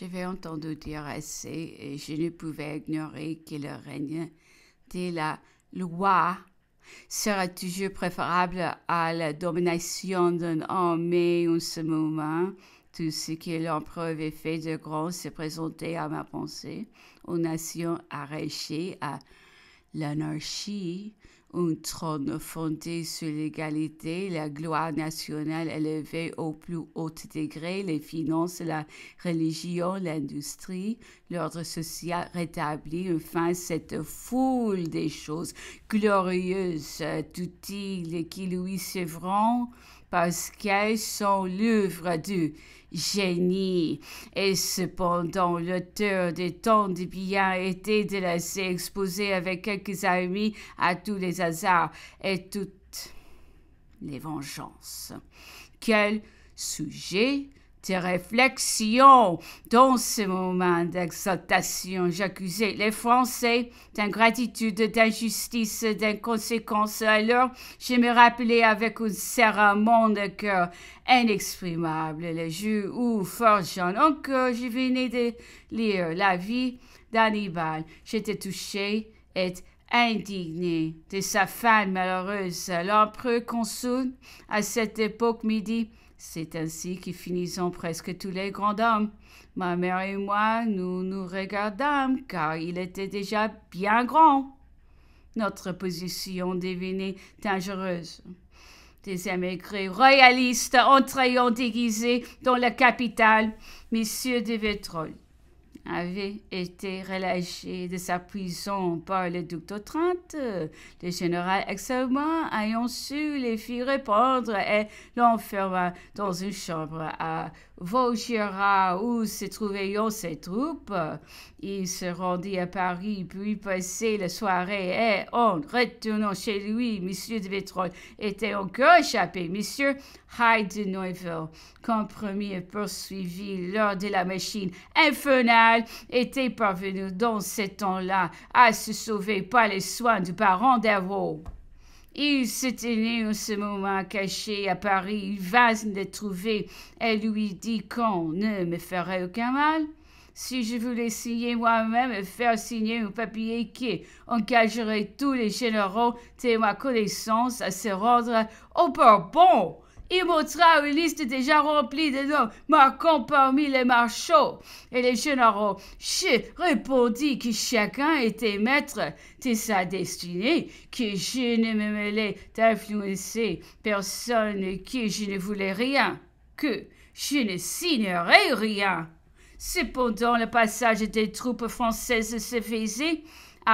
J'avais entendu dire assez et je ne pouvais ignorer que le règne de la loi sera toujours préférable à la domination d'un homme, en ce moment, tout ce que l'empereur avait fait de grand s'est présenté à ma pensée, aux nations arrachées à l'anarchie, un trône fondé sur l'égalité, la gloire nationale élevée au plus haut degré, les finances, la religion, l'industrie, l'ordre social rétabli, enfin cette foule des choses glorieuses, d'outils qui lui suivront parce qu'elles sont l'œuvre du génie. Et cependant, l'auteur de tant de biens était de laisser exposer avec quelques amis à tous les hasards et toutes les vengeances. Quel sujet des réflexions Dans ce moment d'exaltation, j'accusais les Français d'ingratitude, d'injustice, d'inconséquence. Alors, je me rappelais avec un serrement de cœur inexprimable le jour où, forgeant encore, je venais de lire la vie d'Hannibal. J'étais touché et indigné de sa fin malheureuse. L'empereur consul à cette époque midi dit c'est ainsi que finissons presque tous les grands hommes. Ma mère et moi, nous nous regardâmes, car il était déjà bien grand. Notre position devenait dangereuse. Des émigrés royalistes entrayant déguisés dans la capitale, messieurs de Vétrolles avait été relâché de sa prison par le duc d'Otrante, le général excellent ayant su les fit répondre et l'enferma dans une chambre à Vaugirard où se trouvaient ses troupes. Il se rendit à Paris, puis passait la soirée et en retournant chez lui, Monsieur de Vétrole était encore échappé. Monsieur Hyde de Neuville, compromis et poursuivi lors de la machine infernale, était parvenu dans ce temps-là à se sauver par les soins du parent d'Arrow. Il s'était tenait en ce moment caché à Paris. Il vint le trouver et lui dit qu'on ne me ferait aucun mal. Si je voulais signer moi-même et faire signer un papier qui engagerait tous les généraux de ma connaissance à se rendre au Bourbon, il montra une liste déjà remplie de noms marquant parmi les marchands. Et les généraux répondit que chacun était maître de sa destinée, que je ne me mêlais d'influencer personne, et que je ne voulais rien, que je ne signerais rien. Cependant, le passage des troupes françaises se faisait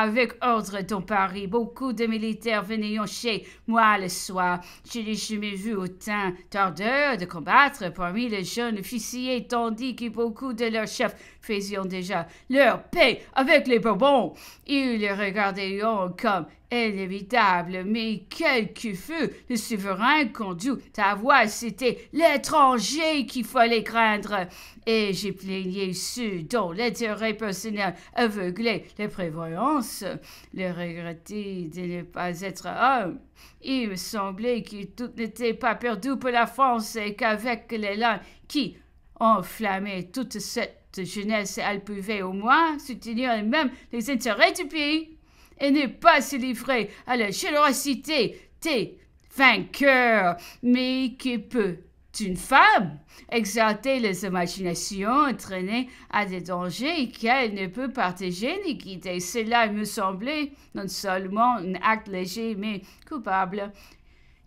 avec ordre de Paris, beaucoup de militaires venaient chez moi le soir. Je n'ai jamais vu autant d'ardeur de combattre parmi les jeunes officiers, tandis que beaucoup de leurs chefs faisaient déjà leur paix avec les Bourbons. Ils les regardaient comme inévitable, mais quel que fût le souverain conduit ta voix, c'était l'étranger qu'il fallait craindre. Et j'ai plaigné ceux dont l'intérêt personnel aveuglait les prévoyances le regretter de ne pas être homme. Il me semblait que tout n'était pas perdu pour la France et qu'avec l'élan qui enflammait toute cette jeunesse, elle pouvait au moins soutenir même les intérêts du pays et ne pas se livrer à la générosité des vainqueurs, mais qui peut une femme, exalter les imaginations, entraîner à des dangers qu'elle ne peut partager ni quitter. Cela me semblait non seulement un acte léger, mais coupable.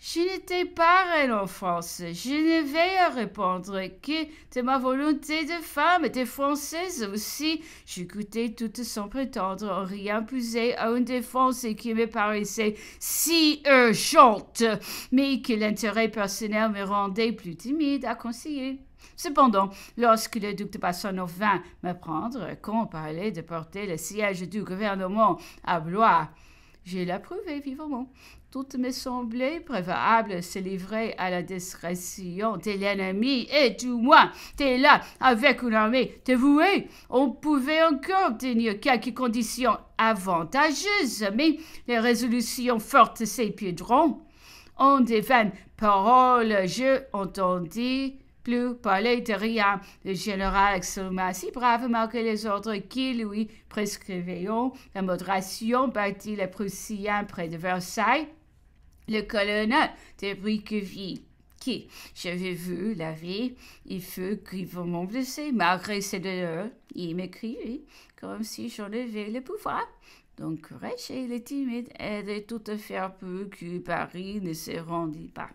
Je n'étais pas reine en France. Je ne à répondre que de ma volonté de femme et de française aussi. J'écoutais tout sans prétendre rien puiser à une défense qui me paraissait si urgente, mais que l'intérêt personnel me rendait plus timide à conseiller. Cependant, lorsque le duc de Bassano vint me prendre, qu'on parlait de porter le siège du gouvernement à Blois, j'ai l'approuvé vivement. Tout me semblait préférable se livrer à la discrétion de l'ennemi, et du moins, t'es là, avec une armée dévouée. On pouvait encore tenir quelques conditions avantageuses, mais les résolutions fortes s'épiaideront. En des vaines paroles, je entendis plus de rien, Le général exprima si bravement que les ordres qui lui prescrivaient la modération battit les Prussiens près de Versailles. Le colonel de Briqueville qui, j'avais vu la vie, il fut grièvement blessé. Malgré ses douleurs, il m'écrivit comme si j'en avais le pouvoir. Donc, Rachel, est timide, est tout à faire peu que Paris ne se rendit pas.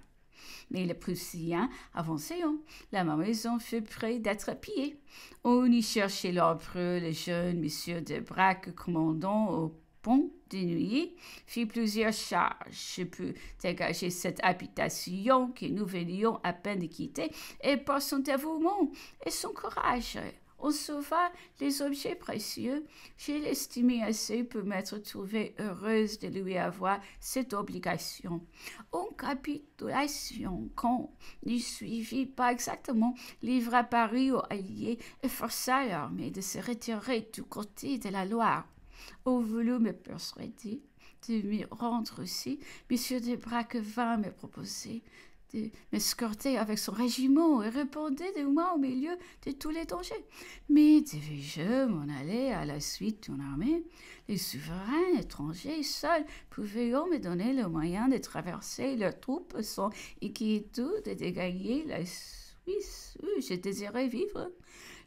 Mais les Prussiens avançaient hein. La maison fut près d'être pillée. On y cherchait l'empereur, le jeune monsieur de Braque, commandant au pont de nuit, fit plusieurs charges pour dégager cette habitation que nous venions à peine de quitter, et par son dévouement et son courage, on sauva les objets précieux. J'ai l'estimé assez pour m'être trouvée heureuse de lui avoir cette obligation. En capitulation, quand ne suivit pas exactement, livra Paris aux Alliés et força l'armée de se retirer du côté de la Loire. On voulut me persuader de m'y rendre aussi, M. de que vint me proposer de avec son régiment et répondait de moi au milieu de tous les dangers. Mais devais-je m'en aller à la suite d'une armée Les souverains étrangers seuls pouvaient me donner le moyen de traverser leurs troupes sans inquiétude et de gagner la Suisse je désirais vivre.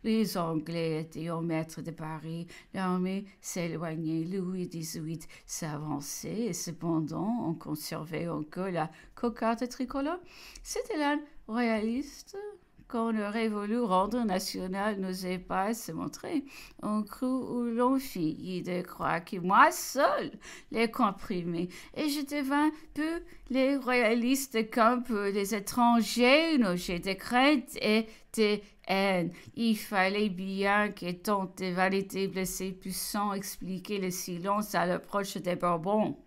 Les Anglais étaient au maître de Paris, l'armée s'éloignait, Louis XVIII s'avançait et cependant on conservait encore la cocarde tricolore. C'était l'âme réaliste quand le révolu rendre national n'osait pas se montrer. On crut ou l'on fit de croire que moi seul les comprimais, et je devins peu les royalistes comme peu les étrangers, Nos j'ai des et des haines. Il fallait bien que tant de vanités blessés puissent expliquer le silence à l'approche des Bourbons.